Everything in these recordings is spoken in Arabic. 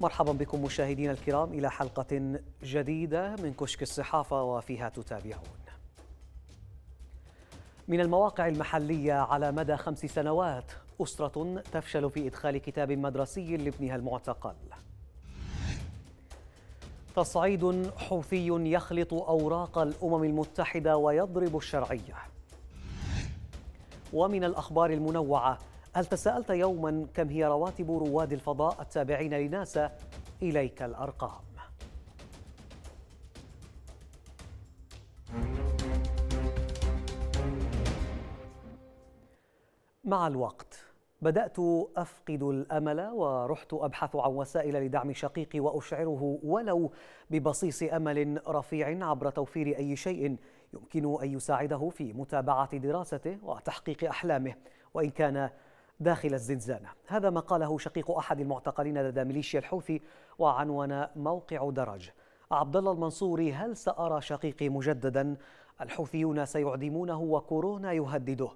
مرحبا بكم مشاهدينا الكرام إلى حلقة جديدة من كشك الصحافة وفيها تتابعون من المواقع المحلية على مدى خمس سنوات أسرة تفشل في إدخال كتاب مدرسي لابنها المعتقل تصعيد حوثي يخلط أوراق الأمم المتحدة ويضرب الشرعية ومن الأخبار المنوعة هل تساءلت يوما كم هي رواتب رواد الفضاء التابعين لناسا؟ إليك الأرقام مع الوقت بدأت أفقد الأمل ورحت أبحث عن وسائل لدعم شقيقي وأشعره ولو ببصيص أمل رفيع عبر توفير أي شيء يمكن أن يساعده في متابعة دراسته وتحقيق أحلامه وإن كان داخل الزنزانة هذا ما قاله شقيق أحد المعتقلين لدى ميليشيا الحوثي وعنون موقع درج عبد الله المنصوري هل سأرى شقيقي مجددا الحوثيون سيعدمونه وكورونا يهدده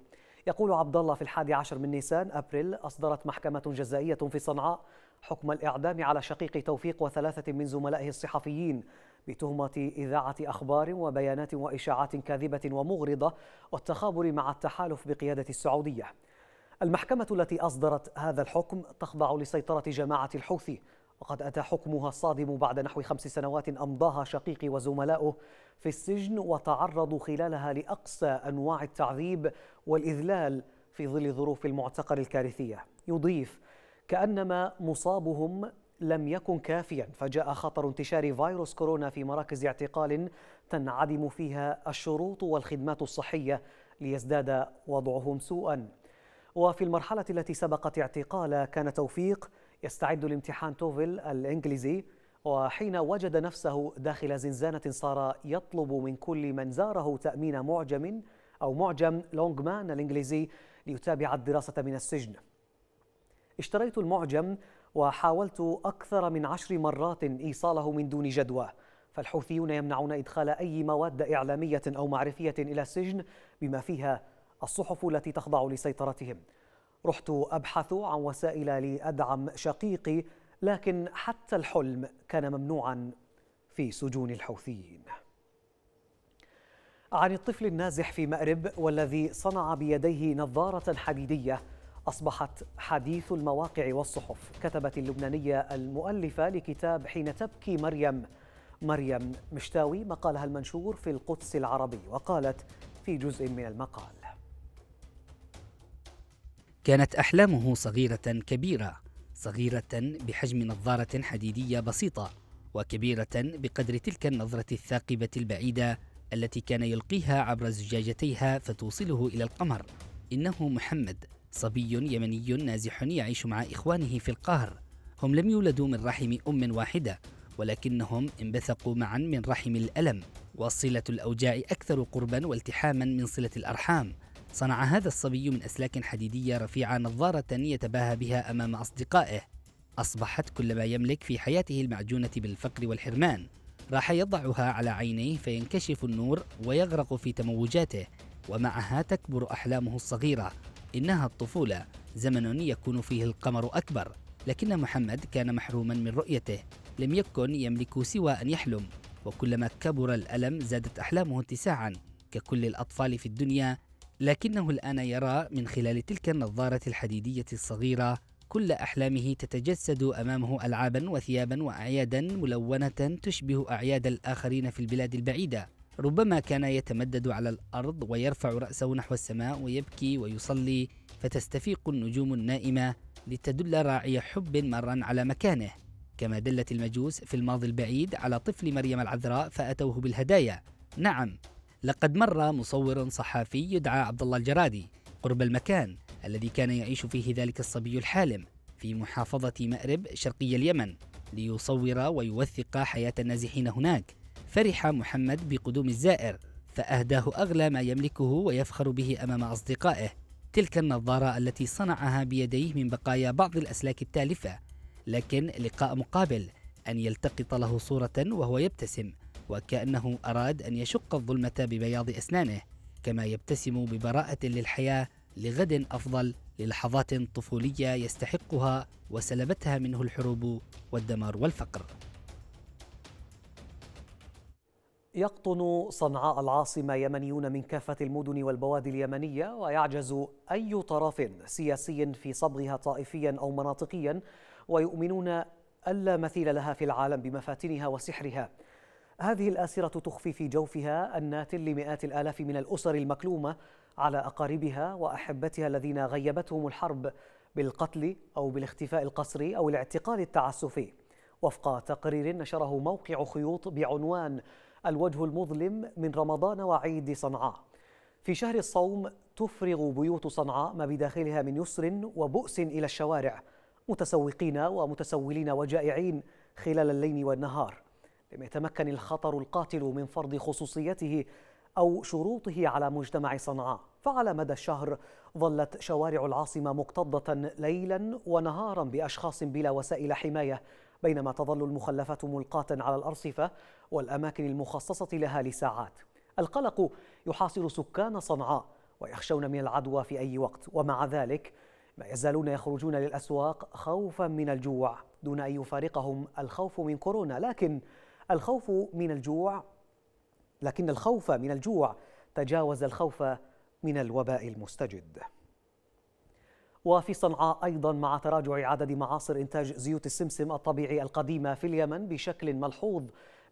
يقول عبد الله في الحادي عشر من نيسان أبريل أصدرت محكمة جزائية في صنعاء حكم الإعدام على شقيق توفيق وثلاثة من زملائه الصحفيين بتهمة إذاعة أخبار وبيانات وإشاعات كاذبة ومغرضة والتخابر مع التحالف بقيادة السعودية المحكمة التي أصدرت هذا الحكم تخضع لسيطرة جماعة الحوثي وقد أتى حكمها الصادم بعد نحو خمس سنوات أمضاها شقيقي وزملاؤه في السجن وتعرضوا خلالها لأقصى أنواع التعذيب والإذلال في ظل ظروف المعتقل الكارثية يضيف كأنما مصابهم لم يكن كافيا فجاء خطر انتشار فيروس كورونا في مراكز اعتقال تنعدم فيها الشروط والخدمات الصحية ليزداد وضعهم سوءا وفي المرحلة التي سبقت اعتقاله كان توفيق يستعد لامتحان توفل الإنجليزي وحين وجد نفسه داخل زنزانة صار يطلب من كل من زاره تأمين معجم أو معجم لونغمان الإنجليزي ليتابع الدراسة من السجن اشتريت المعجم وحاولت أكثر من عشر مرات إيصاله من دون جدوى فالحوثيون يمنعون إدخال أي مواد إعلامية أو معرفية إلى السجن بما فيها الصحف التي تخضع لسيطرتهم رحت أبحث عن وسائل لأدعم شقيقي لكن حتى الحلم كان ممنوعا في سجون الحوثيين عن الطفل النازح في مأرب والذي صنع بيديه نظارة حديدية أصبحت حديث المواقع والصحف كتبت اللبنانية المؤلفة لكتاب حين تبكي مريم مريم مشتاوي مقالها المنشور في القدس العربي وقالت في جزء من المقال كانت أحلامه صغيرة كبيرة صغيرة بحجم نظارة حديدية بسيطة وكبيرة بقدر تلك النظرة الثاقبة البعيدة التي كان يلقيها عبر زجاجتيها فتوصله إلى القمر إنه محمد صبي يمني نازح يعيش مع إخوانه في القاهر هم لم يولدوا من رحم أم واحدة ولكنهم انبثقوا معا من رحم الألم وصلة الأوجاع أكثر قربا والتحاما من صلة الأرحام صنع هذا الصبي من أسلاك حديدية رفيعة نظارة يتباهى بها أمام أصدقائه أصبحت كل ما يملك في حياته المعجونة بالفقر والحرمان راح يضعها على عينيه فينكشف النور ويغرق في تموجاته ومعها تكبر أحلامه الصغيرة إنها الطفولة زمن يكون فيه القمر أكبر لكن محمد كان محروما من رؤيته لم يكن يملك سوى أن يحلم وكلما كبر الألم زادت أحلامه اتساعا ككل الأطفال في الدنيا لكنه الآن يرى من خلال تلك النظارة الحديدية الصغيرة كل أحلامه تتجسد أمامه ألعابا وثيابا وأعيادا ملونة تشبه أعياد الآخرين في البلاد البعيدة ربما كان يتمدد على الأرض ويرفع رأسه نحو السماء ويبكي ويصلي فتستفيق النجوم النائمة لتدل راعي حب مرا على مكانه كما دلت المجوس في الماضي البعيد على طفل مريم العذراء فأتوه بالهدايا نعم لقد مر مصور صحفي يدعى عبد الله الجرادي قرب المكان الذي كان يعيش فيه ذلك الصبي الحالم في محافظة مأرب شرقي اليمن ليصور ويوثق حياة النازحين هناك فرح محمد بقدوم الزائر فأهداه أغلى ما يملكه ويفخر به أمام أصدقائه تلك النظارة التي صنعها بيديه من بقايا بعض الأسلاك التالفة لكن لقاء مقابل أن يلتقط له صورة وهو يبتسم وكأنه أراد أن يشق الظلمة ببياض أسنانه كما يبتسم ببراءة للحياة لغد أفضل للحظات طفولية يستحقها وسلبتها منه الحروب والدمار والفقر. يقطن صنعاء العاصمة يمنيون من كافة المدن والبوادي اليمنية ويعجز أي طرف سياسي في صبغها طائفيا أو مناطقيا ويؤمنون ألا مثيل لها في العالم بمفاتنها وسحرها هذه الآسرة تخفي في جوفها أنات لمئات الآلاف من الأسر المكلومة على أقاربها وأحبتها الذين غيبتهم الحرب بالقتل أو بالاختفاء القسري أو الاعتقال التعسفي وفق تقرير نشره موقع خيوط بعنوان الوجه المظلم من رمضان وعيد صنعاء في شهر الصوم تفرغ بيوت صنعاء ما بداخلها من يسر وبؤس إلى الشوارع متسوقين ومتسولين وجائعين خلال الليل والنهار لم يتمكن الخطر القاتل من فرض خصوصيته أو شروطه على مجتمع صنعاء فعلى مدى الشهر ظلت شوارع العاصمة مكتظة ليلا ونهارا بأشخاص بلا وسائل حماية بينما تظل المخلفات ملقاة على الأرصفة والأماكن المخصصة لها لساعات القلق يحاصر سكان صنعاء ويخشون من العدوى في أي وقت ومع ذلك ما يزالون يخرجون للأسواق خوفا من الجوع دون أن يفارقهم الخوف من كورونا لكن الخوف من الجوع لكن الخوف من الجوع تجاوز الخوف من الوباء المستجد وفي صنعاء أيضا مع تراجع عدد معاصر إنتاج زيوت السمسم الطبيعي القديمة في اليمن بشكل ملحوظ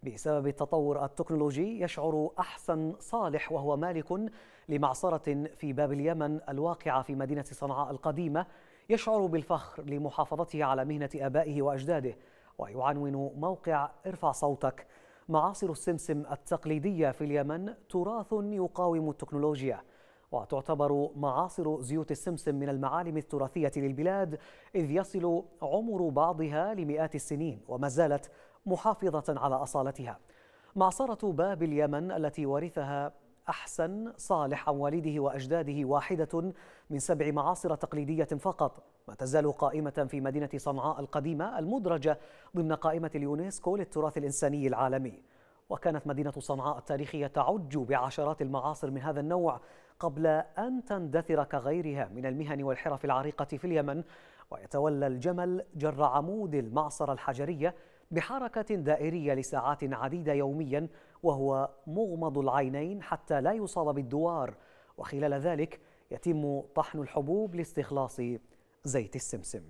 بسبب التطور التكنولوجي يشعر أحسن صالح وهو مالك لمعصرة في باب اليمن الواقعة في مدينة صنعاء القديمة يشعر بالفخر لمحافظته على مهنة آبائه وأجداده ويعنون موقع ارفع صوتك معاصر السمسم التقليدية في اليمن تراث يقاوم التكنولوجيا وتعتبر معاصر زيوت السمسم من المعالم التراثية للبلاد إذ يصل عمر بعضها لمئات السنين وما زالت محافظة على أصالتها معصرة باب اليمن التي ورثها أحسن صالح عن والده وأجداده واحدة من سبع معاصر تقليدية فقط ما تزال قائمة في مدينة صنعاء القديمة المدرجة ضمن قائمة اليونسكو للتراث الإنساني العالمي وكانت مدينة صنعاء التاريخية تعج بعشرات المعاصر من هذا النوع قبل أن تندثر كغيرها من المهن والحرف العريقة في اليمن ويتولى الجمل جر عمود المعصرة الحجرية بحركة دائرية لساعات عديدة يومياً وهو مغمض العينين حتى لا يصاب بالدوار وخلال ذلك يتم طحن الحبوب لاستخلاص زيت السمسم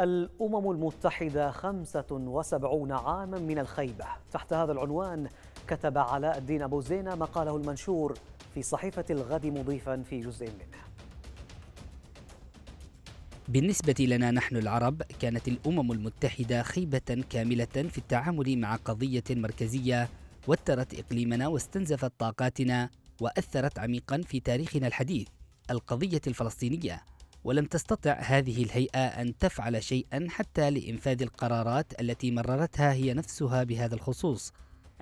الأمم المتحدة 75 عاما من الخيبة تحت هذا العنوان كتب علاء الدين أبو زينة مقاله المنشور في صحيفة الغد مضيفا في جزء منه بالنسبة لنا نحن العرب كانت الأمم المتحدة خيبة كاملة في التعامل مع قضية مركزية وترت إقليمنا واستنزفت طاقاتنا وأثرت عميقا في تاريخنا الحديث القضية الفلسطينية ولم تستطع هذه الهيئة أن تفعل شيئا حتى لإنفاذ القرارات التي مررتها هي نفسها بهذا الخصوص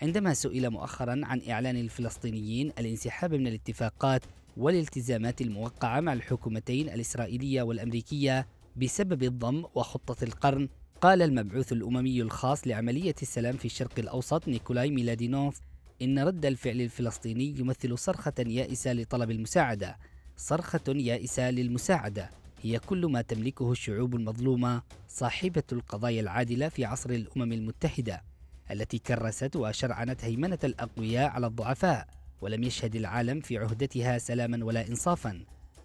عندما سئل مؤخرا عن إعلان الفلسطينيين الانسحاب من الاتفاقات والالتزامات الموقعة مع الحكومتين الإسرائيلية والأمريكية بسبب الضم وخطة القرن قال المبعوث الأممي الخاص لعملية السلام في الشرق الأوسط نيكولاي ميلادينوف إن رد الفعل الفلسطيني يمثل صرخة يائسة لطلب المساعدة صرخة يائسة للمساعدة هي كل ما تملكه الشعوب المظلومة صاحبة القضايا العادلة في عصر الأمم المتحدة التي كرست وشرعنت هيمنة الأقوياء على الضعفاء ولم يشهد العالم في عهدتها سلاما ولا انصافا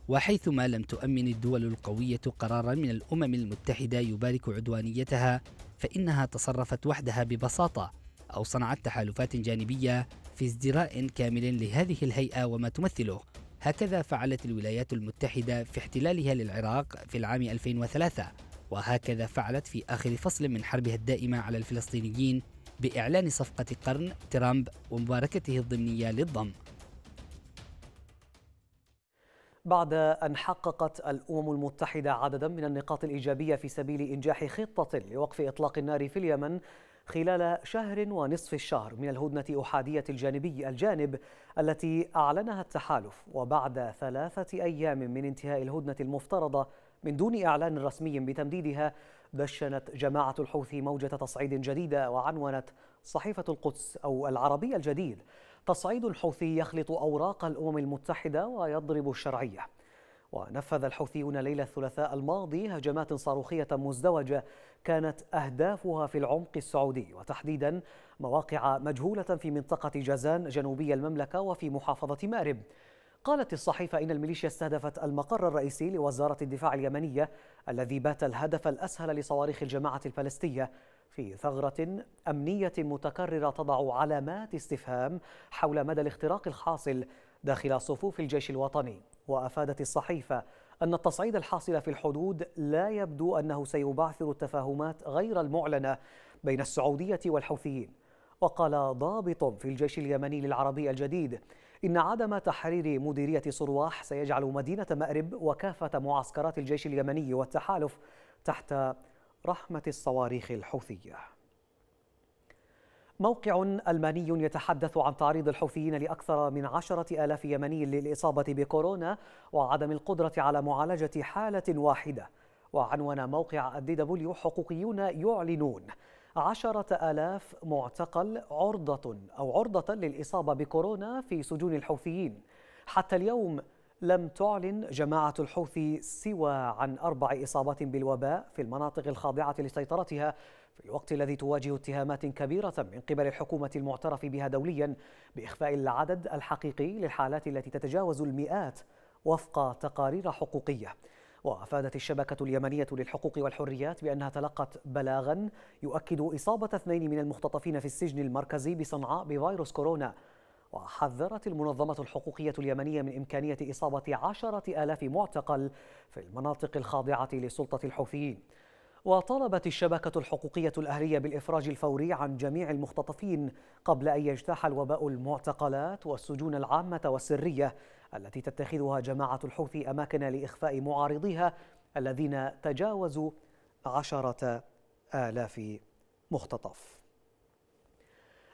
وحيثما لم تؤمن الدول القويه قرارا من الامم المتحده يبارك عدوانيتها فانها تصرفت وحدها ببساطه او صنعت تحالفات جانبيه في ازدراء كامل لهذه الهيئه وما تمثله هكذا فعلت الولايات المتحده في احتلالها للعراق في العام 2003 وهكذا فعلت في اخر فصل من حربها الدائمه على الفلسطينيين بإعلان صفقة قرن ترامب ومباركته الضمنية للضم بعد أن حققت الأمم المتحدة عددا من النقاط الإيجابية في سبيل إنجاح خطة لوقف إطلاق النار في اليمن خلال شهر ونصف الشهر من الهدنة أحادية الجانبي الجانب التي أعلنها التحالف وبعد ثلاثة أيام من انتهاء الهدنة المفترضة من دون إعلان رسمي بتمديدها دشنت جماعة الحوثي موجة تصعيد جديدة وعنونت صحيفة القدس أو العربية الجديد تصعيد حوثي يخلط أوراق الأمم المتحدة ويضرب الشرعية ونفذ الحوثيون ليلة الثلاثاء الماضي هجمات صاروخية مزدوجة كانت أهدافها في العمق السعودي وتحديدا مواقع مجهولة في منطقة جازان جنوبي المملكة وفي محافظة مأرب قالت الصحيفة إن الميليشيا استهدفت المقر الرئيسي لوزارة الدفاع اليمنية الذي بات الهدف الأسهل لصواريخ الجماعة الفلسطينية في ثغرة أمنية متكررة تضع علامات استفهام حول مدى الاختراق الحاصل داخل صفوف الجيش الوطني وأفادت الصحيفة أن التصعيد الحاصل في الحدود لا يبدو أنه سيبعثر التفاهمات غير المعلنة بين السعودية والحوثيين وقال ضابط في الجيش اليمني للعربي الجديد إن عدم تحرير مديرية صرواح سيجعل مدينة مأرب وكافة معسكرات الجيش اليمني والتحالف تحت رحمة الصواريخ الحوثية موقع ألماني يتحدث عن تعريض الحوثيين لأكثر من عشرة آلاف يمني للإصابة بكورونا وعدم القدرة على معالجة حالة واحدة وعنوان موقع الدي دبليو حقوقيون يعلنون عشرة آلاف معتقل عرضة أو عرضة للإصابة بكورونا في سجون الحوثيين حتى اليوم لم تعلن جماعة الحوثي سوى عن أربع إصابات بالوباء في المناطق الخاضعة لسيطرتها في الوقت الذي تواجه اتهامات كبيرة من قبل الحكومة المعترف بها دوليا بإخفاء العدد الحقيقي للحالات التي تتجاوز المئات وفق تقارير حقوقية وأفادت الشبكة اليمنية للحقوق والحريات بأنها تلقت بلاغا يؤكد إصابة اثنين من المختطفين في السجن المركزي بصنعاء بفيروس كورونا وحذرت المنظمة الحقوقية اليمنية من إمكانية إصابة عشرة آلاف معتقل في المناطق الخاضعة لسلطة الحوثيين وطالبت الشبكة الحقوقية الأهلية بالإفراج الفوري عن جميع المختطفين قبل أن يجتاح الوباء المعتقلات والسجون العامة والسرية التي تتخذها جماعة الحوثي أماكن لإخفاء معارضيها الذين تجاوزوا عشرة آلاف مختطف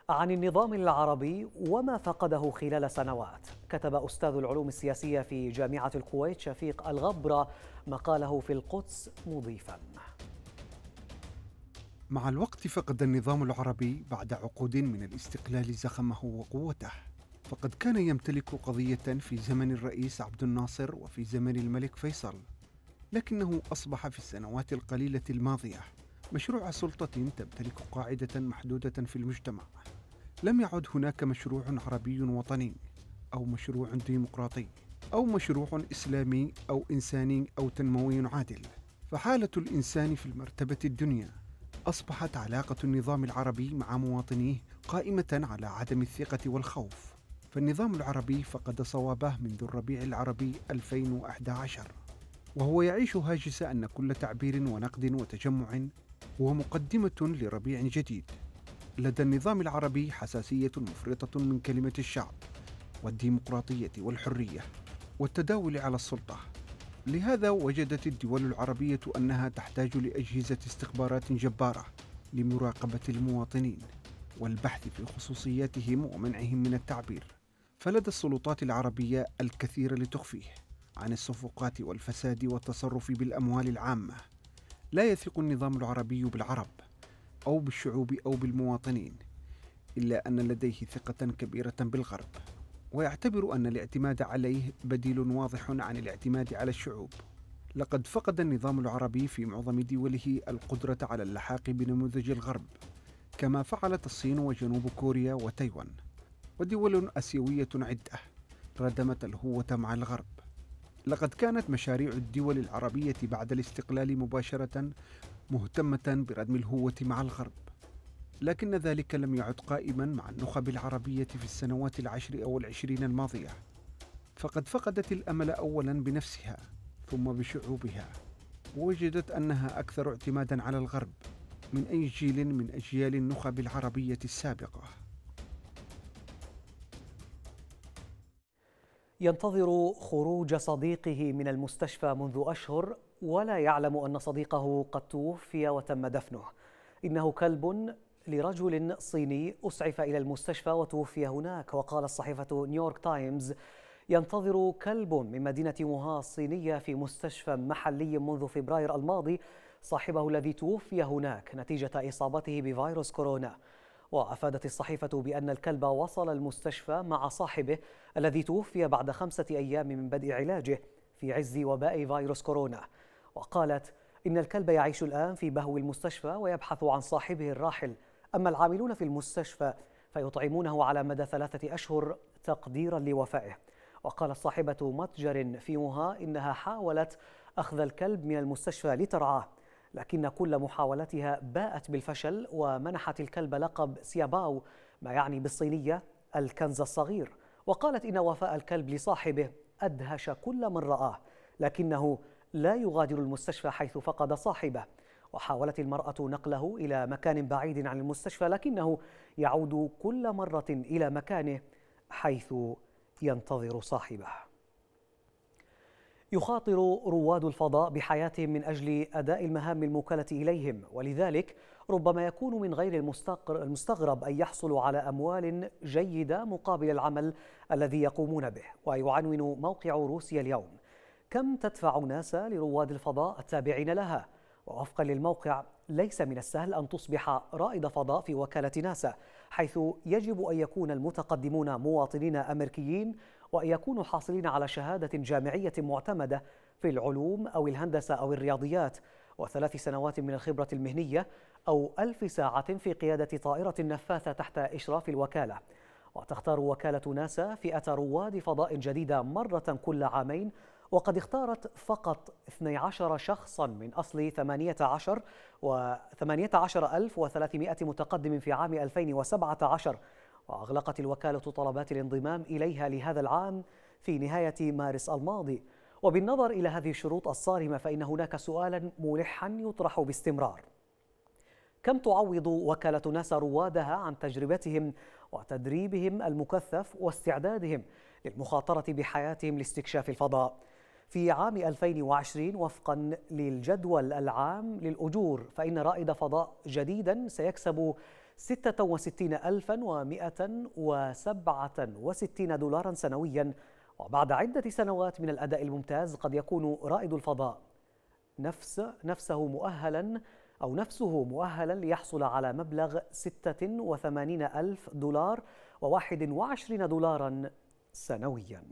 عن النظام العربي وما فقده خلال سنوات كتب أستاذ العلوم السياسية في جامعة الكويت شفيق الغبرة مقاله في القدس مضيفاً مع الوقت فقد النظام العربي بعد عقود من الاستقلال زخمه وقوته فقد كان يمتلك قضية في زمن الرئيس عبد الناصر وفي زمن الملك فيصل لكنه أصبح في السنوات القليلة الماضية مشروع سلطة تمتلك قاعدة محدودة في المجتمع لم يعد هناك مشروع عربي وطني أو مشروع ديمقراطي أو مشروع إسلامي أو إنساني أو تنموي عادل فحالة الإنسان في المرتبة الدنيا أصبحت علاقة النظام العربي مع مواطنيه قائمة على عدم الثقة والخوف فالنظام العربي فقد صوابه منذ الربيع العربي 2011 وهو يعيش هاجس أن كل تعبير ونقد وتجمع هو مقدمة لربيع جديد لدى النظام العربي حساسية مفرطة من كلمة الشعب والديمقراطية والحرية والتداول على السلطة لهذا وجدت الدول العربية أنها تحتاج لأجهزة استخبارات جبارة لمراقبة المواطنين والبحث في خصوصياتهم ومنعهم من التعبير فلدى السلطات العربية الكثير لتخفيه عن الصفقات والفساد والتصرف بالأموال العامة. لا يثق النظام العربي بالعرب أو بالشعوب أو بالمواطنين، إلا أن لديه ثقة كبيرة بالغرب، ويعتبر أن الاعتماد عليه بديل واضح عن الاعتماد على الشعوب. لقد فقد النظام العربي في معظم دوله القدرة على اللحاق بنموذج الغرب، كما فعلت الصين وجنوب كوريا وتايوان. ودول آسيوية عدة ردمت الهوة مع الغرب لقد كانت مشاريع الدول العربية بعد الاستقلال مباشرة مهتمة بردم الهوة مع الغرب لكن ذلك لم يعد قائما مع النخب العربية في السنوات العشر أو العشرين الماضية فقد فقدت الأمل أولا بنفسها ثم بشعوبها ووجدت أنها أكثر اعتمادا على الغرب من أي جيل من أجيال النخب العربية السابقة ينتظر خروج صديقه من المستشفى منذ أشهر ولا يعلم أن صديقه قد توفي وتم دفنه إنه كلب لرجل صيني أسعف إلى المستشفى وتوفي هناك وقال الصحيفة نيويورك تايمز ينتظر كلب من مدينة موها الصينية في مستشفى محلي منذ فبراير الماضي صاحبه الذي توفي هناك نتيجة إصابته بفيروس كورونا وأفادت الصحيفة بأن الكلب وصل المستشفى مع صاحبه الذي توفي بعد خمسة أيام من بدء علاجه في عز وباء فيروس كورونا وقالت إن الكلب يعيش الآن في بهو المستشفى ويبحث عن صاحبه الراحل أما العاملون في المستشفى فيطعمونه على مدى ثلاثة أشهر تقديرا لوفائه وقالت صاحبة متجر في فيمها إنها حاولت أخذ الكلب من المستشفى لترعاه لكن كل محاولتها باءت بالفشل ومنحت الكلب لقب سياباو ما يعني بالصينية الكنز الصغير وقالت إن وفاء الكلب لصاحبه أدهش كل من رآه لكنه لا يغادر المستشفى حيث فقد صاحبه وحاولت المرأة نقله إلى مكان بعيد عن المستشفى لكنه يعود كل مرة إلى مكانه حيث ينتظر صاحبه يخاطر رواد الفضاء بحياتهم من أجل أداء المهام الموكلة إليهم ولذلك ربما يكون من غير المستغرب أن يحصلوا على أموال جيدة مقابل العمل الذي يقومون به ويعنون موقع روسيا اليوم كم تدفع ناسا لرواد الفضاء التابعين لها؟ ووفقا للموقع ليس من السهل أن تصبح رائد فضاء في وكالة ناسا حيث يجب أن يكون المتقدمون مواطنين أمريكيين وأن يكونوا حاصلين على شهادة جامعية معتمدة في العلوم أو الهندسة أو الرياضيات وثلاث سنوات من الخبرة المهنية أو ألف ساعة في قيادة طائرة نفاثة تحت إشراف الوكالة وتختار وكالة ناسا فئة رواد فضاء جديدة مرة كل عامين وقد اختارت فقط 12 شخصا من أصل 18 و 18300 متقدم في عام 2017 وأغلقت الوكالة طلبات الانضمام إليها لهذا العام في نهاية مارس الماضي وبالنظر إلى هذه الشروط الصارمة فإن هناك سؤالا ملحا يطرح باستمرار كم تعوض وكالة ناسا روادها عن تجربتهم وتدريبهم المكثف واستعدادهم للمخاطرة بحياتهم لاستكشاف الفضاء؟ في عام 2020 وفقا للجدول العام للأجور فإن رائد فضاء جديدا سيكسب 66167 دولارا سنويا وبعد عدة سنوات من الأداء الممتاز قد يكون رائد الفضاء نفس نفسه مؤهلا أو نفسه مؤهلا ليحصل على مبلغ 86 ألف دولار و21 دولارا سنويا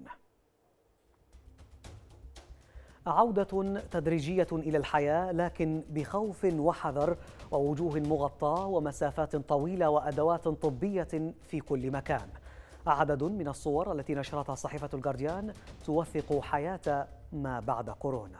عودة تدريجية إلى الحياة لكن بخوف وحذر ووجوه مغطاة ومسافات طويلة وأدوات طبية في كل مكان عدد من الصور التي نشرتها صحيفة الجارديان توثق حياة ما بعد كورونا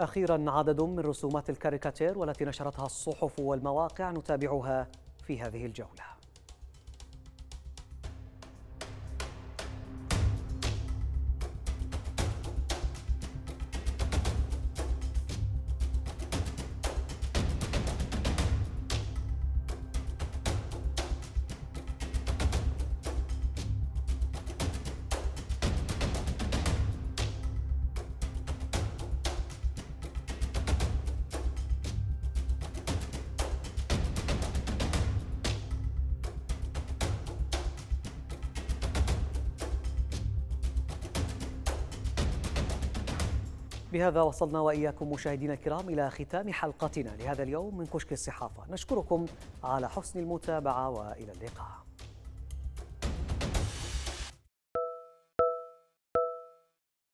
أخيرا عدد من رسومات الكاريكاتير والتي نشرتها الصحف والمواقع نتابعها في هذه الجولة بهذا وصلنا وإياكم مشاهدينا الكرام إلى ختام حلقتنا لهذا اليوم من كشك الصحافة نشكركم على حسن المتابعة وإلى اللقاء